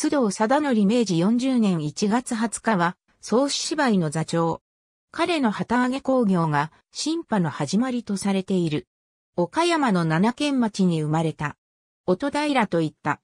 須藤貞則明治40年1月20日は、創始芝居の座長。彼の旗揚げ工業が、新派の始まりとされている。岡山の七軒町に生まれた。音平と言った。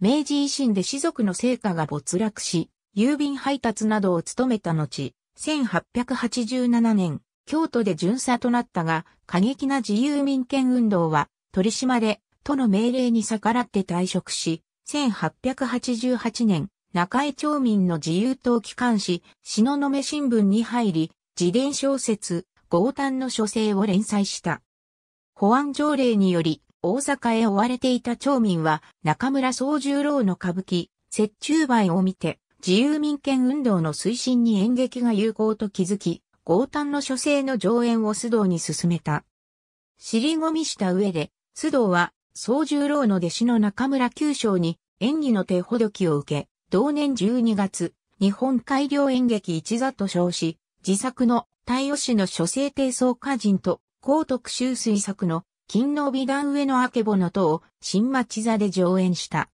明治維新で士族の成果が没落し、郵便配達などを務めた後、1887年、京都で巡査となったが、過激な自由民権運動は取り締まれ、との命令に逆らって退職し、1888年、中江町民の自由党機関紙、篠の目新聞に入り、自伝小説、豪丹の書生を連載した。保安条例により、大阪へ追われていた町民は、中村総十郎の歌舞伎、雪中梅を見て、自由民権運動の推進に演劇が有効と気づき、豪丹の書生の上演を須藤に進めた。尻込みした上で、須藤は宗十郎の弟子の中村九章に演技の手ほどきを受け、同年12月、日本改良演劇一座と称し、自作の太陽氏の諸生帝層歌人と、高徳修水作の金の美談上のあけぼのとを新町座で上演した。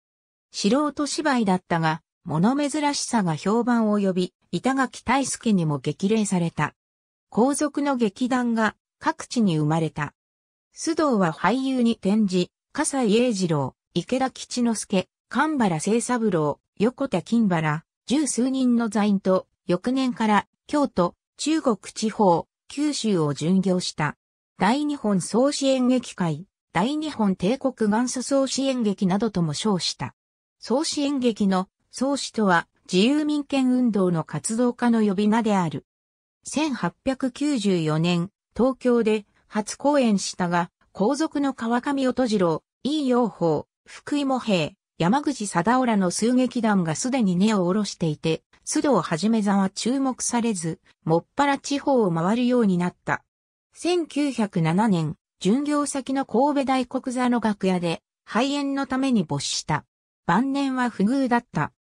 素人芝居だったが、物珍しさが評判を呼び、板垣大介にも激励された。皇族の劇団が各地に生まれた。須藤は俳優に転じ、笠井英二郎、池田吉之助、神原清三郎、横田金原、十数人の座員と、翌年から京都、中国地方、九州を巡業した。大日本総支援劇会、大日本帝国元祖総支援劇などとも称した。総支援劇の総師とは自由民権運動の活動家の呼び名である。1894年、東京で初公演したが、皇族の川上音次郎、井伊養法、福井茂平、山口貞夫らの数劇団がすでに根を下ろしていて、須藤はじめ座は注目されず、もっぱら地方を回るようになった。1907年、巡業先の神戸大黒座の楽屋で、肺炎のために没した。晩年は不遇だった。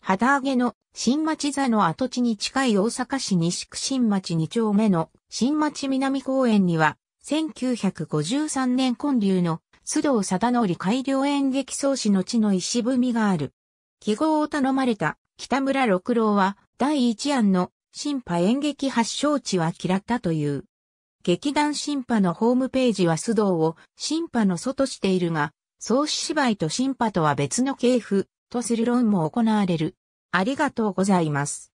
肌上げの新町座の跡地に近い大阪市西区新町2丁目の新町南公園には1953年建立の須藤貞則改良演劇創始の地の石踏みがある。記号を頼まれた北村六郎は第一案の新派演劇発祥地は嫌ったという。劇団新派のホームページは須藤を新派の祖としているが、創始芝居と新派とは別の系譜とする論も行われる。ありがとうございます。